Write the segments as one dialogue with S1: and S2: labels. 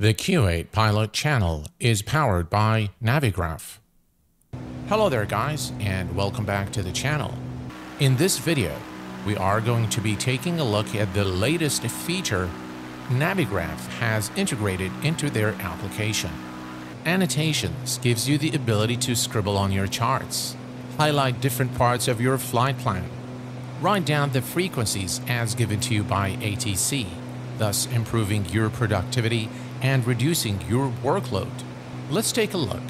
S1: The Q8 pilot channel is powered by Navigraph. Hello there guys and welcome back to the channel. In this video, we are going to be taking a look at the latest feature Navigraph has integrated into their application. Annotations gives you the ability to scribble on your charts, highlight different parts of your flight plan, write down the frequencies as given to you by ATC, thus improving your productivity and reducing your workload. Let's take a look.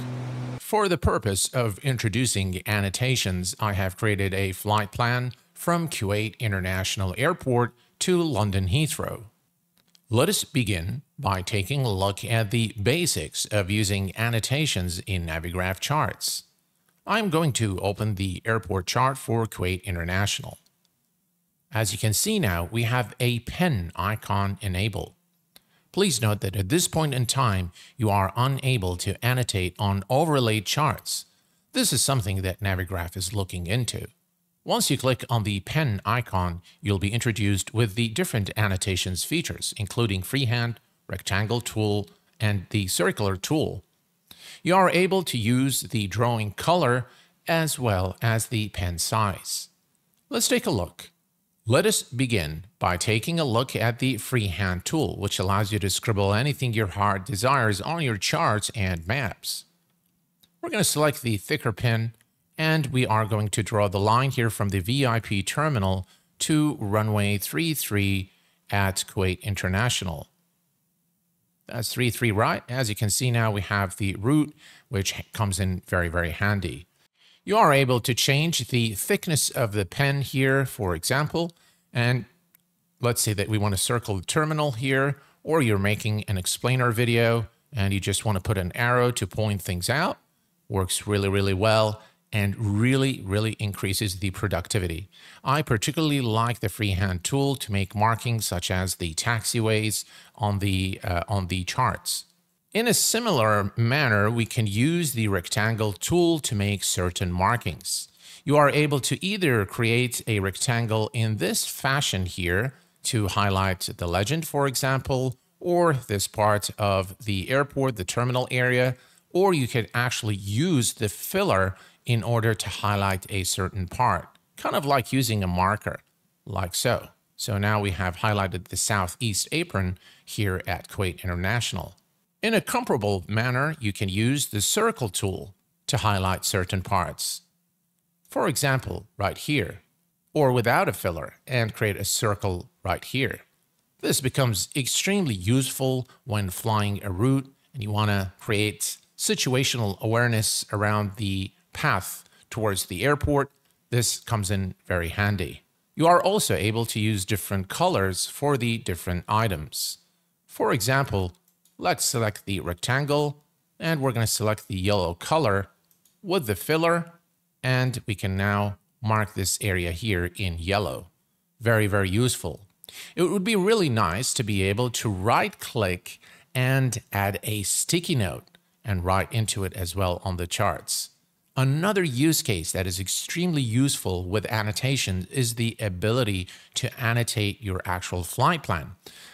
S1: For the purpose of introducing annotations, I have created a flight plan from Kuwait International Airport to London Heathrow. Let us begin by taking a look at the basics of using annotations in Navigraph charts. I'm going to open the airport chart for Kuwait International. As you can see now, we have a pen icon enabled. Please note that at this point in time, you are unable to annotate on overlay charts. This is something that Navigraph is looking into. Once you click on the pen icon, you'll be introduced with the different annotations features, including freehand, rectangle tool, and the circular tool. You are able to use the drawing color as well as the pen size. Let's take a look. Let us begin by taking a look at the freehand tool, which allows you to scribble anything your heart desires on your charts and maps. We're going to select the thicker pen, and we are going to draw the line here from the VIP terminal to runway 33 at Kuwait International. That's 33 right. As you can see now, we have the route, which comes in very, very handy. You are able to change the thickness of the pen here, for example, and let's say that we want to circle the terminal here, or you're making an explainer video and you just want to put an arrow to point things out. Works really, really well and really, really increases the productivity. I particularly like the freehand tool to make markings such as the taxiways on the, uh, on the charts. In a similar manner, we can use the rectangle tool to make certain markings. You are able to either create a rectangle in this fashion here to highlight the legend, for example, or this part of the airport, the terminal area, or you can actually use the filler in order to highlight a certain part, kind of like using a marker, like so. So now we have highlighted the southeast apron here at Kuwait International. In a comparable manner, you can use the circle tool to highlight certain parts. For example, right here, or without a filler and create a circle right here. This becomes extremely useful when flying a route and you want to create situational awareness around the path towards the airport. This comes in very handy. You are also able to use different colors for the different items. For example, let's select the rectangle and we're going to select the yellow color with the filler and we can now mark this area here in yellow. Very, very useful. It would be really nice to be able to right click and add a sticky note and write into it as well on the charts. Another use case that is extremely useful with annotations is the ability to annotate your actual flight plan.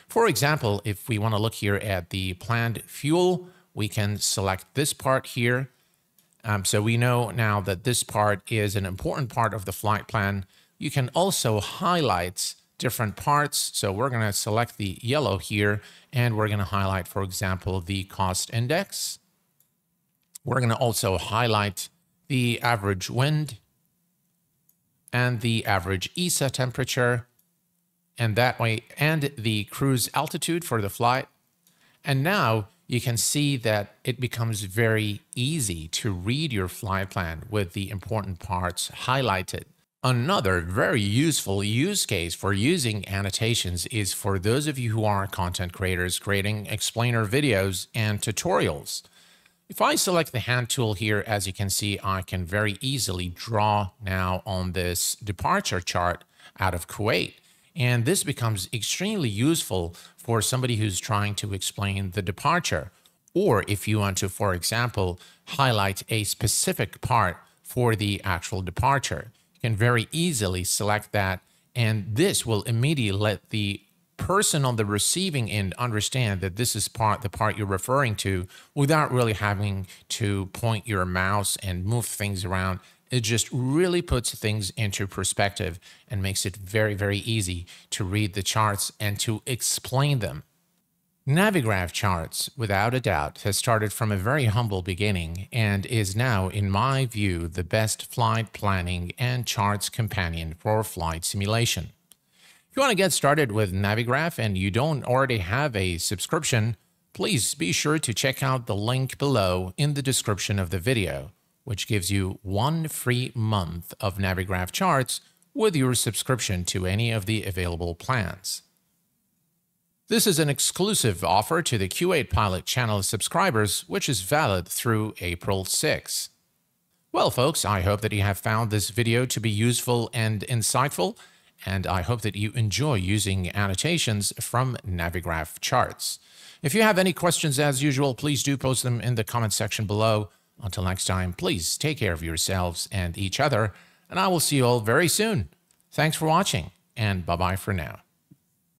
S1: For example, if we want to look here at the planned fuel, we can select this part here. Um, so we know now that this part is an important part of the flight plan. You can also highlight different parts. So we're going to select the yellow here, and we're going to highlight, for example, the cost index. We're going to also highlight the average wind, and the average ESA temperature, and that way, and the cruise altitude for the flight. And now you can see that it becomes very easy to read your flight plan with the important parts highlighted. Another very useful use case for using annotations is for those of you who are content creators creating explainer videos and tutorials. If I select the hand tool here, as you can see, I can very easily draw now on this departure chart out of Kuwait. And this becomes extremely useful for somebody who's trying to explain the departure. Or if you want to, for example, highlight a specific part for the actual departure, you can very easily select that. And this will immediately let the person on the receiving end understand that this is part the part you're referring to without really having to point your mouse and move things around it just really puts things into perspective and makes it very very easy to read the charts and to explain them Navigraph Charts, without a doubt, has started from a very humble beginning and is now, in my view, the best flight planning and charts companion for flight simulation. If you want to get started with Navigraph and you don't already have a subscription, please be sure to check out the link below in the description of the video, which gives you one free month of Navigraph charts with your subscription to any of the available plans. This is an exclusive offer to the Q8 Pilot channel subscribers, which is valid through April 6. Well, folks, I hope that you have found this video to be useful and insightful and I hope that you enjoy using annotations from Navigraph charts. If you have any questions, as usual, please do post them in the comment section below. Until next time, please take care of yourselves and each other, and I will see you all very soon. Thanks for watching, and bye-bye for now.